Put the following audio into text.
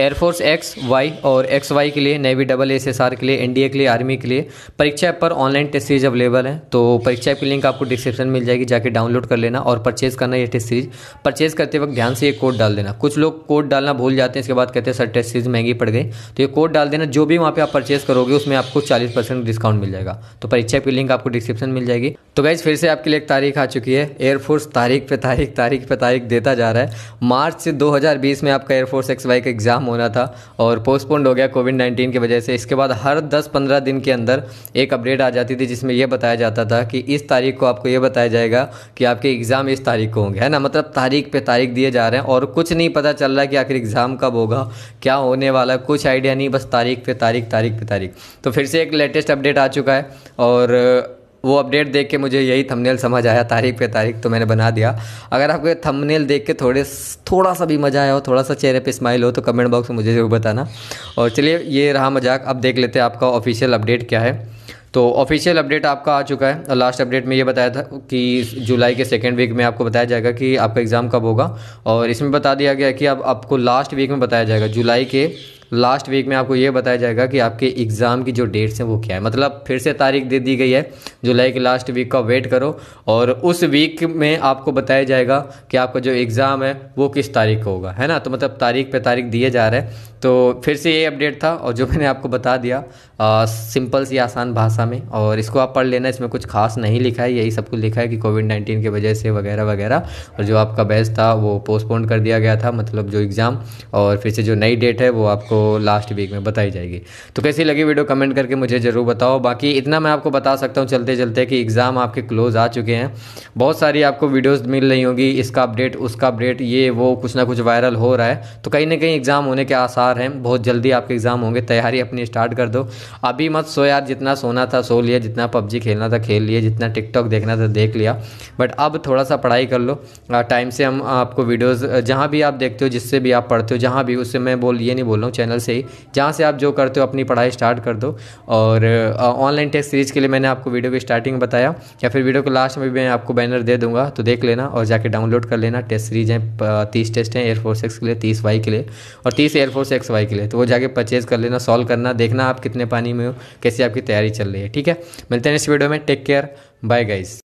air force X Y और X Y के लिए navy double S S R के लिए एनडीए के लिए आर्मी के लिए परीक्षा पर ऑनलाइन टेस्ट सीरीज अवेलेबल है तो परीक्षा की लिंक आपको डिस्क्रिप्शन मिल जाएगी जाके डाउनलोड कर लेना और परचेज करना ये टेस्ट सीरीज परचेज करते वक्त ध्यान से ये कोड डाल देना कुछ लोग कोड डालना भूल जाते हैं इसके बाद कहते हैं सर टेस्ट सीरीज महंगी पड़ गई तो ये कोड डाल देना जो भी वहाँ पर आप परचेज करोगे उसमें आपको चालीस परसेंट डिस्काउंट मिल जाएगा तो परीक्षा की लिंक आपको डिस्क्रिप्शन मिल जाएगी तो गाइज फिर से आपके लिए एक तारीख आ चुकी है एयरफोर्स तारीख पे तारीख तारीख पे तारीख देता जा रहा है मार्च हजार बीस में आपका एयरफोर्स एक्स वाई का एग्जाम होना था और पोस्टपोन्ड हो गया कोविड नाइन्टीन की वजह से इसके बाद हर दस पंद्रह दिन के अंदर एक अपडेट आ जाती थी जिसमें यह बताया जाता था कि इस तारीख को आपको ये बताया जाएगा कि आपके एग्ज़ाम इस तारीख को होंगे है ना मतलब तारीख पे तारीख दिए जा रहे हैं और कुछ नहीं पता चल रहा कि आखिर एग्ज़ाम कब होगा क्या होने वाला है कुछ आइडिया नहीं बस तारीख पे तारीख तारीख पे तारीख तो फिर से एक लेटेस्ट अपडेट आ चुका है और वो अपडेट देख के मुझे यही थंबनेल समझ आया तारीख पे तारीख तो मैंने बना दिया अगर आपको थंबनेल देख के थोड़े थोड़ा सा भी मज़ा आया हो थोड़ा सा चेहरे पे स्माइल हो तो कमेंट बॉक्स में मुझे ज़रूर बताना और चलिए ये रहा मजाक अब देख लेते हैं आपका ऑफिशियल अपडेट क्या है तो ऑफिशियल अपडेट आपका आ चुका है लास्ट अपडेट में ये बताया था कि जुलाई के सेकेंड वीक में आपको बताया जाएगा कि आपका एग्ज़ाम कब होगा और इसमें बता दिया गया कि अब आपको लास्ट वीक में बताया जाएगा जुलाई के लास्ट वीक में आपको ये बताया जाएगा कि आपके एग्ज़ाम की जो डेट्स हैं वो क्या है मतलब फिर से तारीख दे दी गई है जुलाई के लास्ट वीक का वेट करो और उस वीक में आपको बताया जाएगा कि आपका जो एग्ज़ाम है वो किस तारीख को होगा है ना तो मतलब तारीख पे तारीख दिए जा रहे हैं तो फिर से ये अपडेट था और जो मैंने आपको बता दिया आ, सिंपल सी आसान भाषा में और इसको आप पढ़ लेना इसमें कुछ खास नहीं लिखा है यही सब कुछ लिखा है कि कोविड नाइन्टीन की वजह से वगैरह वगैरह और जो आपका बैच था वो पोस्टपोन कर दिया गया था मतलब जो एग्ज़ाम और फिर से जो नई डेट है वो आपको लास्ट वीक में बताई जाएगी तो कैसी लगी वीडियो कमेंट करके मुझे ज़रूर बताओ बाकी इतना मैं आपको बता सकता हूँ चलते चलते कि एग्ज़ाम आपके क्लोज आ चुके हैं बहुत सारी आपको वीडियोज़ मिल रही होंगी इसका अपडेट उसका अपडेट ये वो कुछ ना कुछ वायरल हो रहा है तो कहीं ना कहीं एग्ज़ाम होने के आसार हैं बहुत जल्दी आपके एग्ज़ाम होंगे तैयारी अपनी स्टार्ट कर दो अभी मत सो यार जितना सोना था सो लिया जितना पबजी खेलना था खेल लिया जितना टिकटॉक देखना था देख लिया बट अब थोड़ा सा पढ़ाई कर लो टाइम से हम आपको वीडियोज़ जहाँ भी आप देखते हो जिससे भी आप पढ़ते हो जहाँ भी उससे मैं बोल ये नहीं बोल रहा हूँ चैनल से ही जहाँ से आप जो करते हो अपनी पढ़ाई स्टार्ट कर दो और ऑनलाइन टेस्ट सीरीज़ के लिए मैंने आपको वीडियो की स्टार्टिंग बताया या फिर वीडियो को लास्ट में भी मैं आपको बैनर दे दूंगा तो देख लेना और जाके डाउनलोड कर लेना टेस्ट सीरीज हैं तीस टेस्ट हैं एयरफोर्स एक्स के लिए तीस वाई के लिए और तीस एयरफोर्स एक्स वाई के लिए तो वो जाके परचेज कर लेना सॉल्व करना देखना आप कितने पानी में हो कैसी आपकी तैयारी चल रही है ठीक है मिलते हैं नेक्स्ट वीडियो में टेक केयर बाय गाइज